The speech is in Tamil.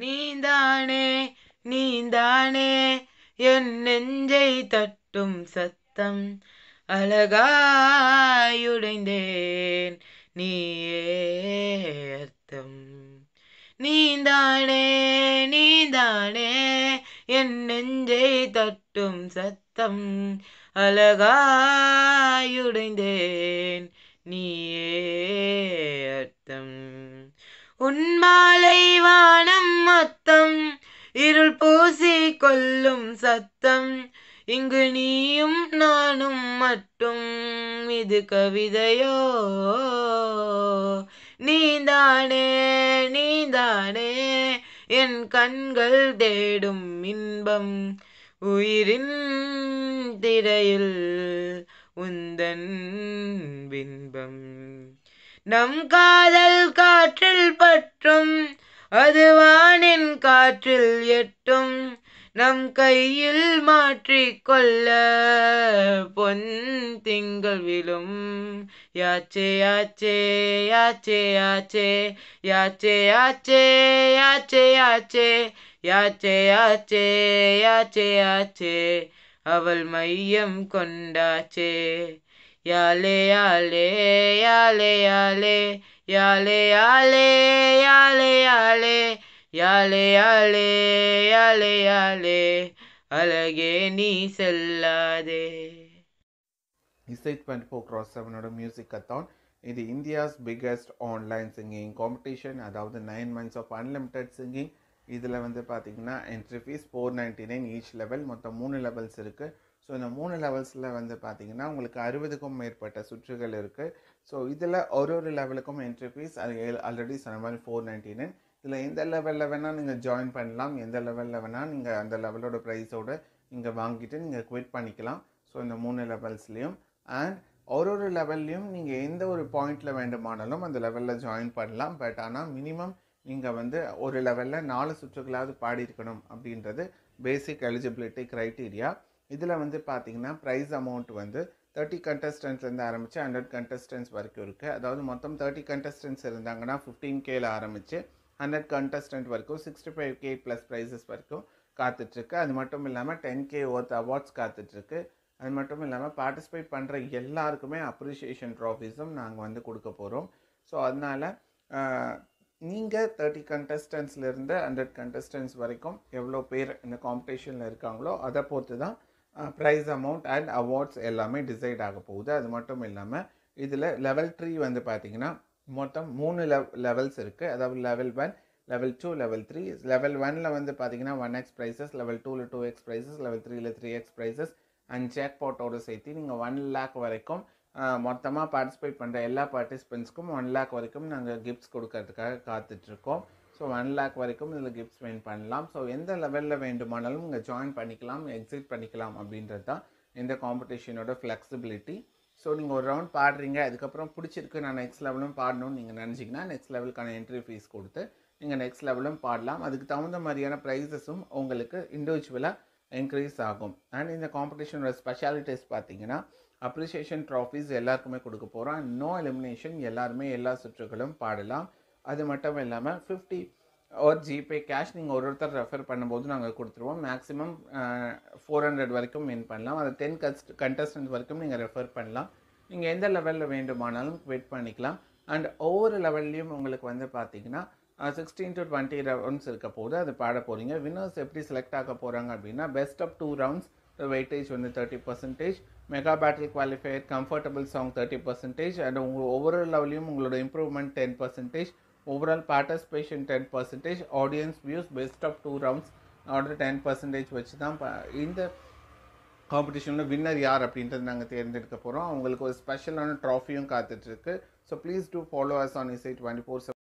நீந்தானே நீந்தானே என் நெஞ்சை தட்டும் சத்தம் அழகாயுடைந்தேன் நீயே அர்த்தம் நீந்தானே நீந்தானே என் நெஞ்சை தட்டும் சத்தம் அழகாயுடைந்தேன் நீயே அர்த்தம் உன்மாலை வானம் மொத்தம் இருள் பூசி கொள்ளும் சத்தம் இங்கு நீயும் நானும் மட்டும் இது கவிதையோ நீதானே நீதானே என் கண்கள் தேடும் இன்பம் உயிரின் திரையில் உந்தன் பின்பம் நம் காதல் காற்றில் பற்றும் அது வானின் காற்றில் எட்டும் நம் கையில் மாற்றிக்கொள்ள பொன் திங்கள் விழும் யாச்சே யாச்சே யாச்சே யாச்சே யாச்சே யாச்சே யாச்சே யாச்சே யாச்சே யாச்சே யாச்சே யாச்சே அவள் மையம் கொண்டாச்சே Yale, yale, yale, yale, yale, yale, yale, yale, yale, yale, yale, yale, അലകെ നീ സെല്ലാതെ ഇസൈറ്റ് twenty four cross seven musicathon ഇത് India's biggest online singing competition അതായത് nine months of unlimited singing இதில் வந்து பார்த்திங்கன்னா entry fees four ninety nine each level மொத்தம் மூணு லெவல்ஸ் இருக்குது ஸோ இந்த மூணு லெவல்ஸில் வந்து பார்த்திங்கன்னா உங்களுக்கு அறுபதுக்கும் மேற்பட்ட சுற்றுகள் இருக்குது ஸோ இதில் ஒரு ஒரு லெவலுக்கும் என்ட்ரி ஃபீஸ் அது ஆல்ரெடி சொன்ன மாதிரி ஃபோர் நைன்ட்டி நைன் இதில் எந்த லெவலில் வேணால் நீங்கள் ஜாயின் பண்ணலாம் எந்த லெவலில் வேணால் நீங்கள் அந்த லெவலோட ப்ரைஸோடு நீங்கள் வாங்கிட்டு நீங்கள் குவிட் பண்ணிக்கலாம் ஸோ இந்த மூணு லெவல்ஸ்லேயும் அண்ட் ஒரு ஒரு லெவல்லையும் நீங்கள் எந்த ஒரு பாயிண்டில் வேண்டுமானாலும் அந்த லெவலில் ஜாயின் பண்ணலாம் பட் ஆனால் மினிமம் இங்கே வந்து ஒரு லெவலில் நாலு சுற்றுகளாவது பாடியிருக்கணும் அப்படின்றது பேசிக் எலிஜிபிலிட்டி க்ரைட்டீரியா இதில் வந்து பார்த்திங்கன்னா ப்ரைஸ் அமௌண்ட் வந்து தேர்ட்டி கண்டஸ்டன்ட்ஸ்லேருந்து ஆரம்பித்து ஹண்ட்ரட் கண்டஸ்டன்ஸ் வரைக்கும் இருக்குது அதாவது மொத்தம் தேர்ட்டி கண்டஸ்டன்ஸ் இருந்தாங்கன்னா ஃபிஃப்டீன் கேல ஆரம்பித்து ஹண்ட்ரட் கண்டஸ்டன்ட் வரைக்கும் sixty five K plus prizes வரைக்கும் காத்துட்ருக்கு அது மட்டும் இல்லாமல் டென் கே ஒர்த் அவார்ட்ஸ் காத்துட்ருக்கு அது மட்டும் இல்லாமல் பார்ட்டிசிபேட் பண்ணுற எல்லாருக்குமே அப்ரிஷியேஷன் ட்ராஃபிஸும் நாங்கள் வந்து கொடுக்க போகிறோம் ஸோ அதனால் நீங்கள் தேர்ட்டி கண்டஸ்டன்ஸ்லேருந்து ஹண்ட்ரட் கண்டஸ்டன்ஸ் வரைக்கும் எவ்வளோ பேர் இந்த காம்படிஷனில் இருக்காங்களோ அதை பொறுத்து தான் ப்ரைஸ் அமௌண்ட் அண்ட் அவார்ட்ஸ் எல்லாமே டிசைட் ஆக போகுது அது மட்டும் இல்லாமல் இதில் லெவல் த்ரீ வந்து பார்த்திங்கன்னா மொத்தம் மூணு லெவ் லெவல்ஸ் இருக்குது அதாவது level one level two level three level ஒனில் வந்து பார்த்திங்கன்னா ஒன் எக்ஸ் ப்ரைஸஸ் லெவல் டூவில் டூ எக்ஸ் ப்ரைஸஸ் லெவல் த்ரீயில் த்ரீ எக்ஸ் ப்ரைஸஸ் அண்ட் ஜேக்பாட்டோடு சேர்த்து நீங்கள் ஒன் லேக் வரைக்கும் மொத்தமாக பார்ட்டிசிபேட் பண்ணுற எல்லா பார்ட்டிசிபெண்ட்ஸ்க்கும் ஒன் லேக் வரைக்கும் நாங்கள் கிஃப்ட்ஸ் கொடுக்கறதுக்காக காத்துட்ருக்கோம் ஸோ ஒன் லேக் வரைக்கும் இதில் கிஃப்ட்ஸ் வின் பண்ணலாம் ஸோ எந்த லெவலில் வேண்டுமானாலும் இங்கே ஜாயின் பண்ணிக்கலாம் எக்ஸிட் பண்ணிக்கலாம் அப்படின்றது தான் இந்த காம்படிஷனோட ஃப்ளெக்சிபிலிட்டி ஸோ நீங்கள் ஒரு ரவுண்ட் பாடுறீங்க அதுக்கப்புறம் பிடிச்சிருக்கு நான் நெக்ஸ்ட் லெவலும் பாடணும்னு நீங்கள் நினச்சிங்கன்னா நெக்ஸ்ட் லெவலுக்கான என்ட்ரி ஃபீஸ் கொடுத்து நீங்கள் நெக்ஸ்ட் லெவலும் பாடலாம் அதுக்கு தகுந்த மாதிரியான ப்ரைஸஸும் உங்களுக்கு இண்டிவிஜுவலாக இன்க்ரீஸ் ஆகும் அண்ட் இந்த காம்படிஷனோட ஸ்பெஷாலிட்டிஸ் பார்த்தீங்கன்னா அப்ரிசியேஷன் ட்ராஃபிஸ் எல்லாருக்குமே கொடுக்க போகிறோம் நோ எலிமினேஷன் எல்லாருமே எல்லா சுற்றுகளும் பாடலாம் அது மட்டும் இல்லாமல் ஃபிஃப்டி ஒரு ஜிபே கேஷ் நீங்கள் ஒரு ஒருத்தர் ரெஃபர் பண்ணும்போது நாங்கள் கொடுத்துருவோம் மேக்ஸிமம் ஃபோர் ஹண்ட்ரட் வரைக்கும் வின் பண்ணலாம் அதை டென் கஸ்ட் கண்டஸ்டன்ட் வரைக்கும் நீங்கள் ரெஃபர் பண்ணலாம் நீங்கள் எந்த லெவலில் வேண்டுமானாலும் வெயிட் பண்ணிக்கலாம் அண்ட் ஒவ்வொரு லெவல்லையும் உங்களுக்கு வந்து பார்த்தீங்கன்னா சிக்ஸ்டீன் டு டுவெண்ட்டி ரவுண்ட்ஸ் இருக்க போது அது பாட போகிறீங்க வின்னர்ஸ் எப்படி செலக்ட் ஆக போகிறாங்க அப்படின்னா best of two rounds the weightage வந்து thirty percentage mega battle qualifier comfortable song thirty percentage and உங்கள் ஓவரால் லெவலையும் உங்களோட improvement ten percentage overall participation ten percentage audience views best of two rounds order ten percentage வச்சு தான் இந்த காம்படிஷனில் வின்னர் யார் அப்படின்றத நாங்கள் தேர்ந்தெடுக்க போகிறோம் அவங்களுக்கு ஒரு ஸ்பெஷலான ட்ராஃபியும் காத்துட்ருக்கு so please do follow us on Isai twenty four